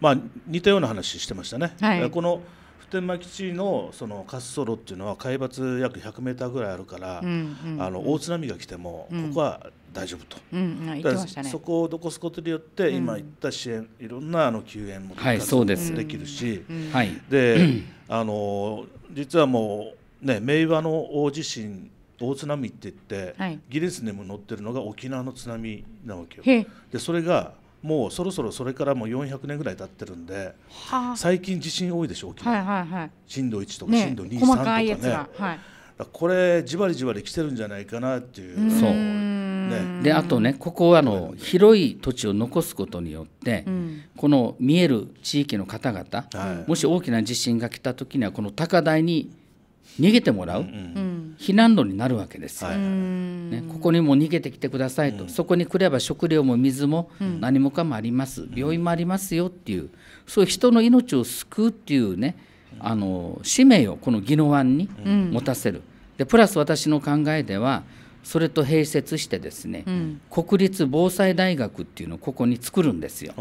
まあ、似たような話してましたね。はい、この普天間基地のその滑走路っていうのは海抜約100メーターぐらいあるから、うんうん、あの大津波が来てもここは大丈夫と、うんうんね、そこをどこすことによって今言った支援、うん、いろんなあの救援もそうですできるし、はい、で、うん、あの実はもうね明和の大地震大津波って言って、はい、ギネスにも載ってるのが沖縄の津波なわけよ。でそれがもうそろそろそれからもう400年ぐらい経ってるんで、はあ、最近地震多いでしょ沖縄、はいはいはい、震度1とか震度2、ね、かとかねか、はい、これじわりじわり来てるんじゃないかなっていうそうね、であとねここはあの広い土地を残すことによって、うん、この見える地域の方々、はい、もし大きな地震が来た時にはこの高台に逃げてもらう、うんうん避難路になるわけですよ、ね、ここにも逃げてきてくださいと、そこに来れば食料も水も何もかもあります、病院もありますよっていうそういう人の命を救うっていうねあの使命をこの宜野湾に持たせる、でプラス私の考えではそれと併設してですね、うん、国立防災大学っていうのをここに作るんですよ。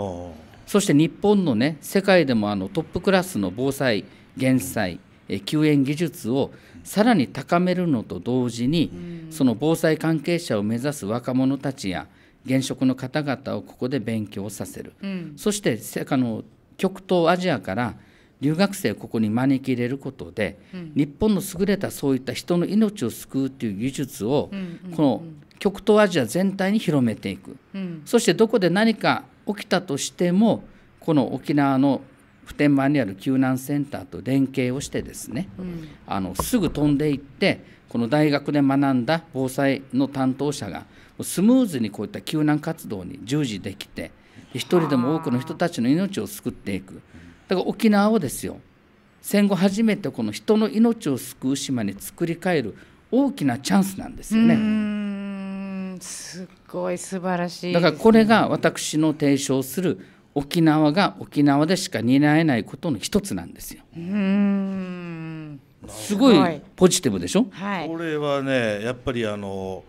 そして日本のね世界でもあのトップクラスの防災減災、うん、救援技術をさらに高めるのと同時に、その防災関係者を目指す若者たちや現職の方々をここで勉強させる、うん、そしてあの極東アジアから留学生をここに招き入れることで、うん、日本の優れたそういった人の命を救うという技術を、この極東アジア全体に広めていく、うん、そしてどこで何か起きたとしてもこの沖縄の普天間にある救難センターと連携をしてですね、うん、あのすぐ飛んでいってこの大学で学んだ防災の担当者がスムーズにこういった救難活動に従事できて一人でも多くの人たちの命を救っていくだから沖縄をですよ戦後初めてこの人の命を救う島に作り変える大きなチャンスなんですよね。すごい素晴らしい、ね、だからこれが私の提唱する沖縄が沖縄でしか担えないことの一つなんですよ。うんすごいポジティブでしょ、はい、これはねやっぱりあの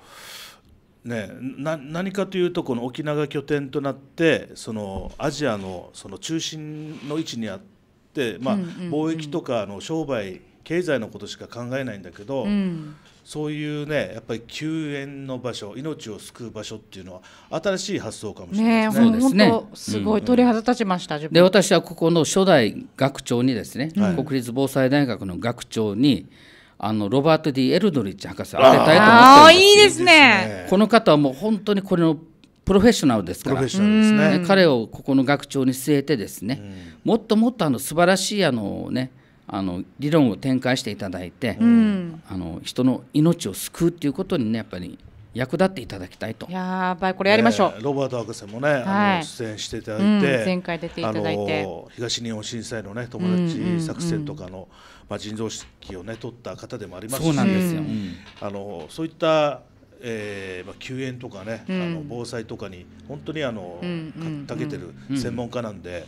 ね、な何かというとこの沖縄が拠点となってそのアジアのその中心の位置にあって、まあ、貿易とかの商売経済のことしか考えないんだけど、うん、そういうねやっぱり救援の場所命を救う場所っていうのは新しい発想かもしれないですね。ねそうですねすごい鳥肌立ちました、うん、で私はここの初代学長にですね、国立防災大学の学長にあのロバート・ D・ エルドリッジ博士当てたいと思ってああいいですねこの方はもう本当にこれのプロフェッショナルですから、ね、彼をここの学長に据えてですね、もっともっとあの素晴らしいあのねあの理論を展開していただいて、うん、あの人の命を救うっていうことにねやっぱり役立っていただきたいとやばいこれやりましょう、えロバート博士もね、はい、あの出演していただいて、うん、前回出ていただいて東日本震災のね友達作戦とかの、うんうんうん、まあ、人造式をね取った方でもありますしそうなんですよ、うん、あのそういったえーまあ、救援とかね、うん、あの防災とかに本当にあの、うんうん、長けてる専門家なんで、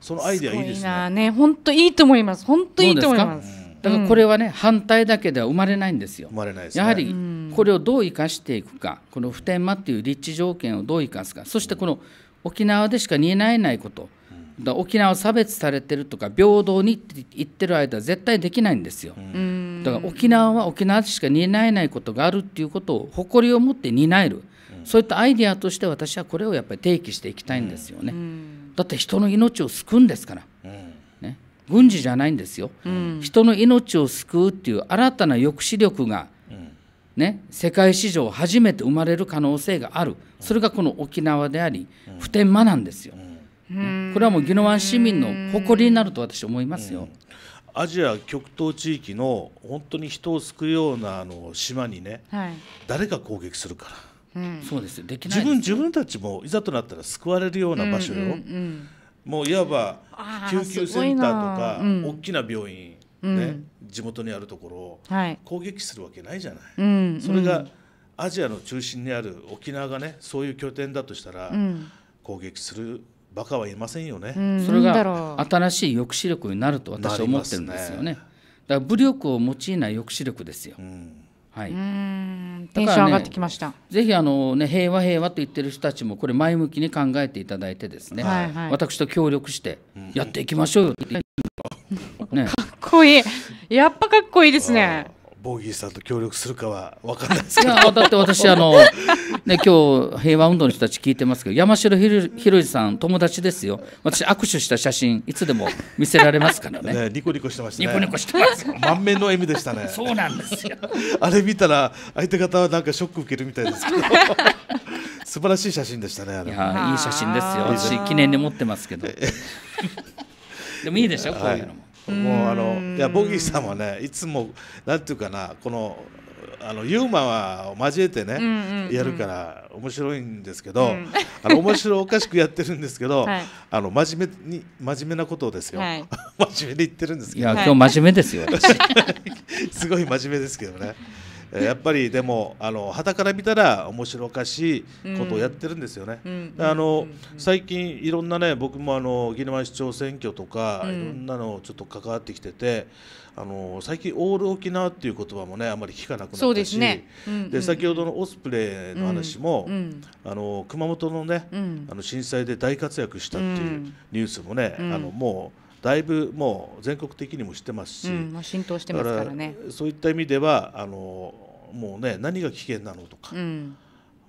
そのアイデアいいですね。ね、本当いいと思います。本当いいと思います。だからこれはね、うん、反対だけでは生まれないんですよ。生まれないです、ね、やはりこれをどう生かしていくか、この普天間っていう立地条件をどう生かすか、そしてこの沖縄でしか担えないこと、だ沖縄差別されてるとか平等にって言ってる間は絶対できないんですよ。だから沖縄は沖縄でしか担えないことがあるっていうことを誇りを持って担える、そういったアイデアとして私はこれをやっぱり提起していきたいんですよね。だって人の命を救うんですから、ね、軍事じゃないんですよ、人の命を救うっていう新たな抑止力が、ね、世界史上初めて生まれる可能性があるそれがこの沖縄であり、普天間なんですよ、ね、これはもう宜野湾市民の誇りになると私思いますよ。アジア極東地域の本当に人を救うようなあの島にね、はい、誰が攻撃するからそうですできない、ね、自分自分たちもいざとなったら救われるような場所よ、うんうんうん、もういわば救急センターとか、大きな病院、うん、ね地元にあるところを攻撃するわけないじゃない、うんうん、それがアジアの中心にある沖縄がねそういう拠点だとしたら、攻撃するバカはいませんよね、それが新しい抑止力になると私は思ってるんですよねだから武力を用いない抑止力ですよ、うんはい、うんテンション上がってきました、ね、ぜひあの、ね、平和平和と言ってる人たちもこれ前向きに考えていただいてですね、はいはい、私と協力してやっていきましょうよって、うん、ね、かっこいいやっぱかっこいいですねボギーさんと協力するかは分かんないですけどだって私あの、ね、今日平和運動の人たち聞いてますけど山城宏一さん友達ですよ私握手した写真いつでも見せられますからねねニコニコしてましたねニコニコしてます満面の笑みでしたねそうなんですよあれ見たら相手方はなんかショック受けるみたいですけど 素晴らしい写真でしたねいやいい写真ですよ私記念に持ってますけどでもいいでしょこういうのも。もうあのいやボギーさんはねいつもなんていうかなこのあのユーマは交えてね、うんうん、やるから面白いんですけど、うん、あの面白おかしくやってるんですけど、はい、あの真面目に真面目なことですよ、はい、真面目に言ってるんですけどいや今日真面目ですよ すごい真面目ですけどね。やっぱりでもあの旗から見たら面白おかしいことをやってるんですよね。あの最近いろんなね僕もあの宜野市長選挙とか、いろんなのちょっと関わってきててあの最近オール沖縄っていう言葉もねあまり聞かなくなったしで先ほどのオスプレイの話も、あの熊本のね、あの震災で大活躍したっていうニュースもね、あのもうだいぶもう全国的にも知ってますし、うん、浸透してますからねそういった意味ではあのもうね何が危険なのとか、うん、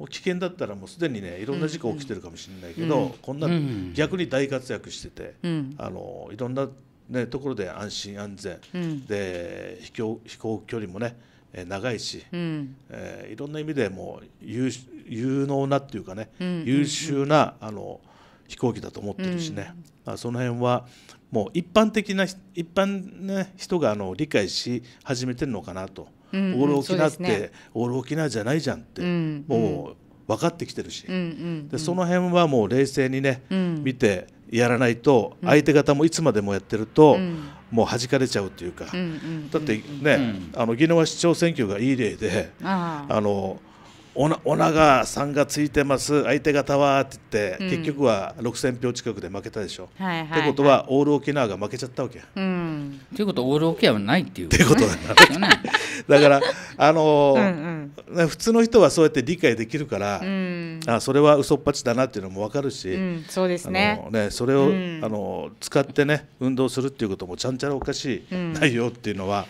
危険だったらもうすでにねいろんな事故起きてるかもしれないけど、うんうん、こんな逆に大活躍してて、うん、あのいろんな、ね、ところで安心安全、うん、で飛行飛行距離もね長いし、うん、えー、いろんな意味でもう有能なっていうかね、うんうんうん、優秀なあの飛行機だと思ってるしね、うん、その辺はもう一般的な一般、ね、人があの理解し始めてるのかなとオール沖縄って、オール沖縄じゃないじゃんって、もう分かってきてるし、でその辺はもう冷静にね、見てやらないと相手方もいつまでもやってると、もう弾かれちゃうというか、だってね、あの宜野湾市長選挙がいい例であのおなおながさんがついてます相手方はって言って、うん、結局は6000票近くで負けたでしょ。はいはいはい、ってことはオール沖縄が負けちゃったわけ。うん、ということはオール沖縄はないっていう。ってことだな。だからあのー、うんうん、普通の人はそうやって理解できるから、うん、あそれは嘘っぱちだなっていうのも分かるし、うん、そうですねあのねそれを、うん、あの使ってね運動するっていうこともちゃんちゃらおかしい内容っていうのは、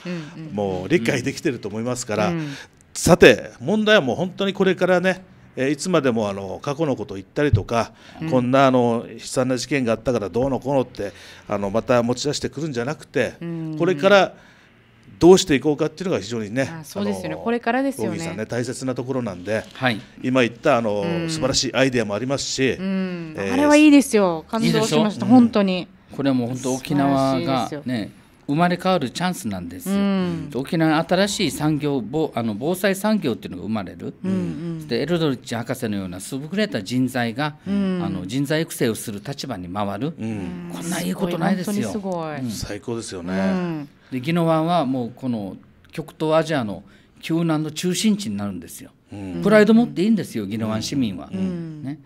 もう理解できてると思いますから、さて問題はもう本当にこれからねいつまでもあの過去のことを言ったりとか、うん、こんなあの悲惨な事件があったからどうのこうのってあのまた持ち出してくるんじゃなくて、これからどうしていこうかっていうのが非常にね、ああそうですよね、これからですよね。ね大切なところなんで、はい、今言ったあの、うん、素晴らしいアイデアもありますし、うん、えー、あれはいいですよ。感動しました、いい本当に。これはもう本当沖縄がね。生まれ変わるチャンスなんですよ、うん、沖縄新しい産業防あの防災産業っていうのが生まれる、うんうん、でエルドリッチ博士のような優れた人材が、うん、あの人材育成をする立場に回る、うん、こんないいことないですよ。す最高ですよね、で宜野湾はもうこの極東アジアの救難の中心地になるんですよ。プライド持っていいんですよ宜野湾市民は。ね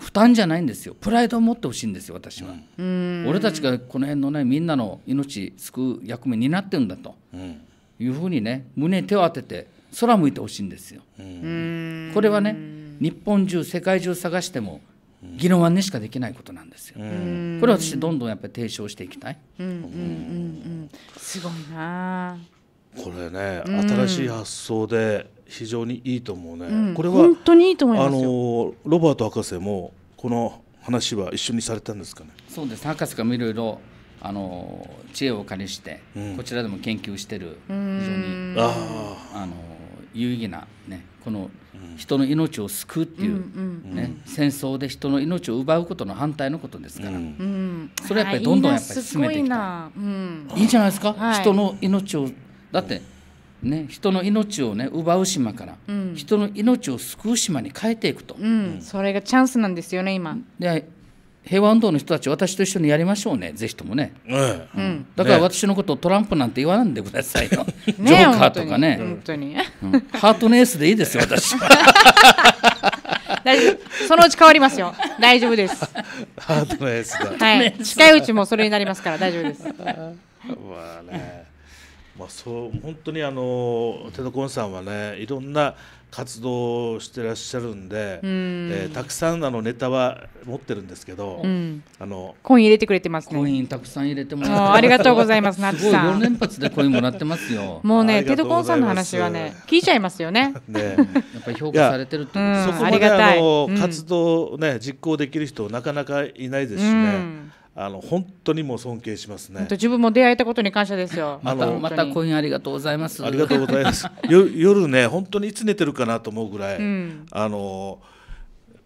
負担じゃないんですよプライドを持ってほしいんですよ私は、うん、俺たちがこの辺のねみんなの命救う役目になってるんだと、いうふうにね胸に手を当てて空向いてほしいんですよ、これはね日本中世界中探しても議論はねしかできないことなんですよ。これ私どんどんやっぱり提唱していきたい。すごいな。これね、新しい発想で非常にいいと思うね、うん、これは本当にいいと思いますあのロバート博士もこの話は一緒にされたんですかねそうです博士がいろいろあの知恵を借りして、うん、こちらでも研究してる非常にあの有意義な、ね、この人の命を救うっていう、うん、ね、戦争で人の命を奪うことの反対のことですから、うん、それやっぱりどんどんやっぱり進めていきたい,、いいんじゃないですか、はい、人の命をだって、ね、人の命を、ね、奪う島から、うん、人の命を救う島に変えていくと、うん、それがチャンスなんですよね今で平和運動の人たち私と一緒にやりましょうねぜひともね、うん、だから私のことをトランプなんて言わないでくださいよ、ね、ジョーカーとかね本当に、ハートネースでいいですよ私大丈夫そのうち変わりますよ大丈夫ですハートのエースだ、はい、近いうちもそれになりますから大丈夫ですまあねまあ、そう本当にあのテのコンさんはねいろんな活動をしてらっしゃるんで、うん、えー、たくさんあのネタは持ってるんですけど、うん、あのコイン入れてくれてます、ね、コインたくさん入れてもらありがとうございますナッツさん連発でコインもらってますよもうねテドコンさんの話はね聞いちゃいますよね ねやっぱり評価されてると、うん、そこまであの活動ね実行できる人なかなかいないですしね、あの本当にもう尊敬しますね。自分も出会えたことに感謝ですよ。あのまた婚姻ありがとうございます。ありがとうございます。夜ね本当にいつ寝てるかなと思うぐらい、うん、あの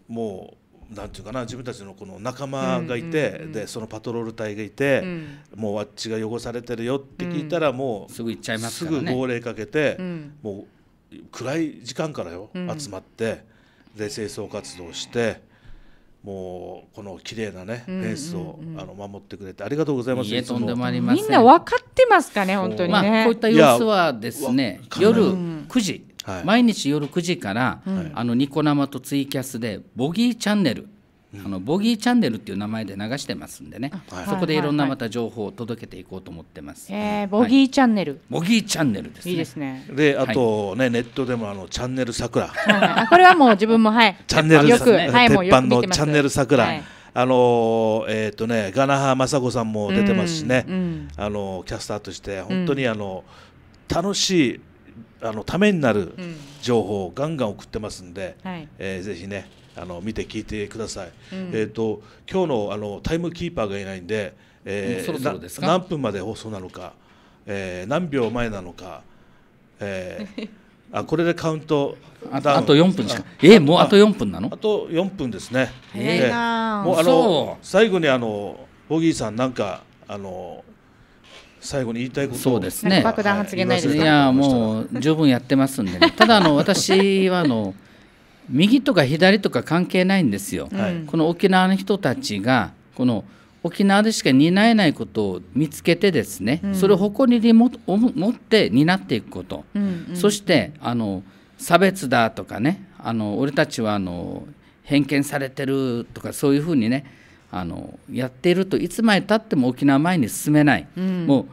もうなんていうかな自分たちのこの仲間がいて、うんうんうん、でそのパトロール隊がいて、うん、もうあっちが汚されてるよって聞いたらもう、すぐ行っちゃいますからね。すぐ号令かけて、もう暗い時間からよ、集まってで清掃活動して。もうこの綺麗なね、フースを、あの守ってくれてありがとうございます。いとんでもありません。みんな分かってますかね、本当にね。まあ、こういった様子はですね、夜9時、毎日夜9時から、あのニコ生とツイキャスでボギーチャンネル。あのボギーチャンネルっていう名前で流してますんでね、そこでいろんなまた情報を届けていこうと思ってます。ボギーチャンネル、ボギーチャンネルです、ね、いいですね。で、あとね、ネットでもあのチャンネル桜、はこれはもう自分もはい、チャンネルよく、はい、鉄板のチャンネル桜。あのえっ、とね、ガナハ雅子さんも出てますしね、あのキャスターとして本当にあの、楽しいあのためになる情報をガンガン送ってますんで、うえぜひねあの見て聞いてください、うん、えっ、ー、と今日のあのタイムキーパーがいないんで,、えー、そろそろです何分まで放送なのか、えー、何秒前なのか、えー、あこれでカウントあとあと4分しかえー、もうあと4分なのあと4分ですねええー、もうあの最後にあのボギーさんなんかあの最後に言いたいことそうですね爆弾発言ないですか、はい、いやもう十分やってますんで、ね、ただあの私はあの右とか左とか関係ないんですよ、はい、この沖縄の人たちがこの沖縄でしか担えないことを見つけてですね、うん、それを誇りにも持って担っていくこと、うんうん、そしてあの差別だとかねあの俺たちはあの偏見されてるとかそういうふうにねあのやっているといつまでたっても沖縄前に進めない、うん、もう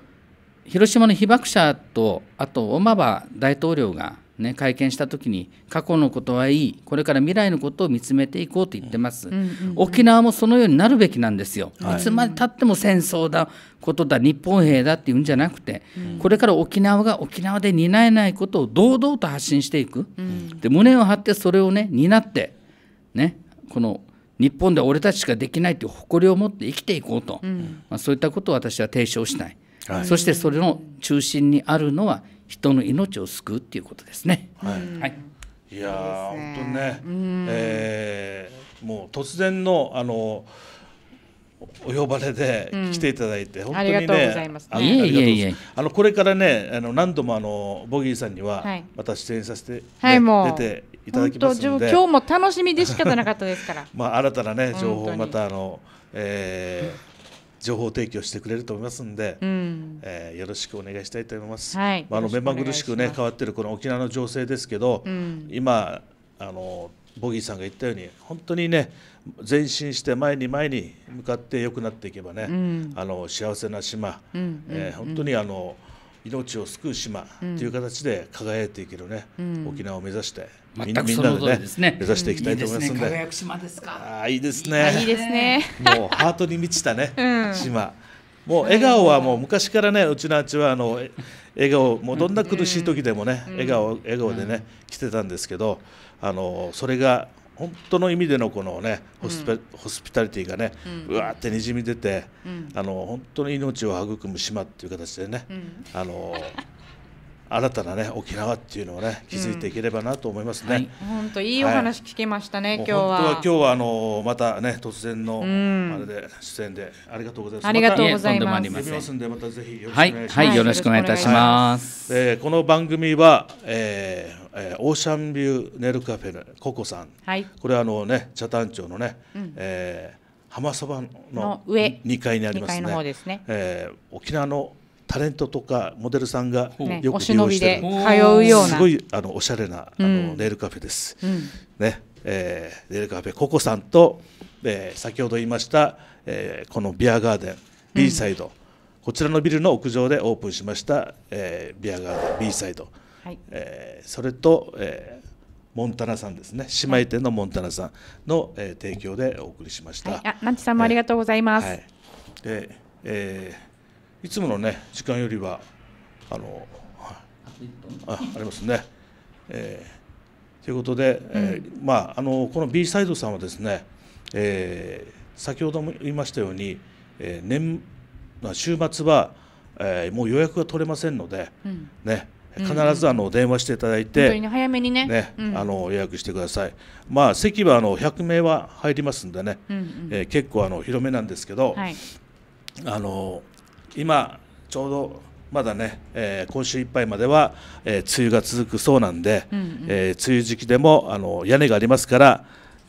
広島の被爆者とあとオマバ大統領がね、会見した時に過去のことはいいこれから未来のことを見つめていこうと言ってます、うんうんうんうん、沖縄もそのようになるべきなんですよ、はい、いつまでたっても戦争だことだ日本兵だっていうんじゃなくて、うん、これから沖縄が沖縄で担えないことを堂々と発信していく、うん、で胸を張ってそれをね担ってねこの日本で俺たちしかできないという誇りを持って生きていこうと、うん、まあ、そういったことを私は提唱したい、はい、そしてそれの中心にあるのは人の命を救うっていうことですね。はい、はいいや本当ね、うえー、もう突然のあのお呼ばれで来ていただいて、うん、本当にね、あのこれからね、あの何度もあのボギーさんにはまた出演させて、ね、はい、もう出ていただきますので、今日も楽しみで仕方なかったですから。まあ新たなね情報またあの、えー情報提供してくれると思いますんで、うん、えー、よろしくお願いしたいと思います。はい、まあ、あの目まぐるしくね変わってるこの沖縄の情勢ですけど、うん、今あのボギーさんが言ったように本当にね前進して前に前に向かって良くなっていけばね、うん、あの幸せな島、うん、えー、本当にあの。うん命を救う島という形で輝いていけるね、うん、沖縄を目指して、うん、みんなでね目指していきたいと思いますので、輝く島ですかあいいですねいいですねもうハートに満ちたね、島もう笑顔はもう昔からねうちのあちはあの笑顔もうどんな苦しい時でもね、笑顔笑顔でね来てたんですけどあのそれが本当の意味でのこのねホスペ、うん、ホスピタリティがね、うん、うわーってにじみ出て、うん、あの本当に命を育む島っていう形でね、あの新たなね沖縄っていうのをね気づいていければなと思いますね。本、う、当、んはい、いいお話聞きましたね、はい、今日は。本当は今日はあのまたね突然のあれで出演でありがとうございます。ありがとうございます。まますでまたぜひよろしくお願いします。はい、はい、よろしくお願いいたします。はい、えこの番組は。えーえー、オーシャンビューネルカフェのココさん、はい、これはあのね茶炭町のね、うん、えー浜そばの上2階にありますね。すねえー、沖縄のタレントとかモデルさんがよく利用してる、ね、通うようなすごいあのおしゃれなあのネイルカフェです、うん、ねえー、ネイルカフェココさんと、えー、先ほど言いました、えー、このビアガーデン B サイド、うん、こちらのビルの屋上でオープンしました、えー、ビアガーデン B サイド、はいえー、それと、えー、モンタナさんですね姉妹店のモンタナさんの、えー、提供でお送りしました、はい、あナンチさんもありがとうございます、えいはい、でえーいつものね時間よりはあの、あありますね。えー、ということで、えー、うん、まああのこの B サイドさんはですね、えー、先ほども言いましたように、えー、年週末は、えー、もう予約が取れませんので、うん、ね。必ずあの電話していただいて、うんう早めにね、ねうん、あの予約してください。まあ席はあの100名は入りますんでね、うんうん、えー、結構あの広めなんですけど、はい、あの今ちょうどまだね、えー、今週いっぱいまでは、えー、梅雨が続くそうなんで、うんうん、えー、梅雨時期でもあの屋根がありますから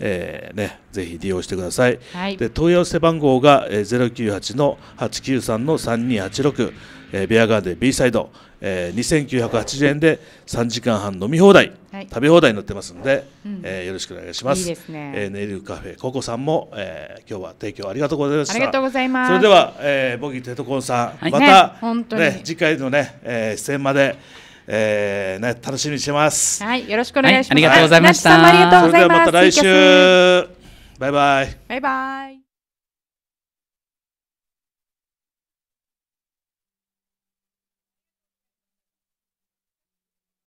えー、ね、ぜひ利用してください、はい、で問い合わせ番号が、えー、ロ九八の八九三の三二八六。えー、ベアガーデン B サイド、えー、2980円で3時間半飲み放題、はい、食べ放題になってますので、うん、えー、よろしくお願いしますい、ね、えー、ネイルカフェココさんも、えー、今日は提供ありがとうございましたありがとうございますそれでは、えー、ボギーテトコンさん、はい、また、ね、ね、次回のね、えー、出演までえー、ね、楽しみにしてます。はい、よろしくお願いします。はい、ありがとうございました。ありがとうございます。それではまた来週。バイバイ。バイバイ。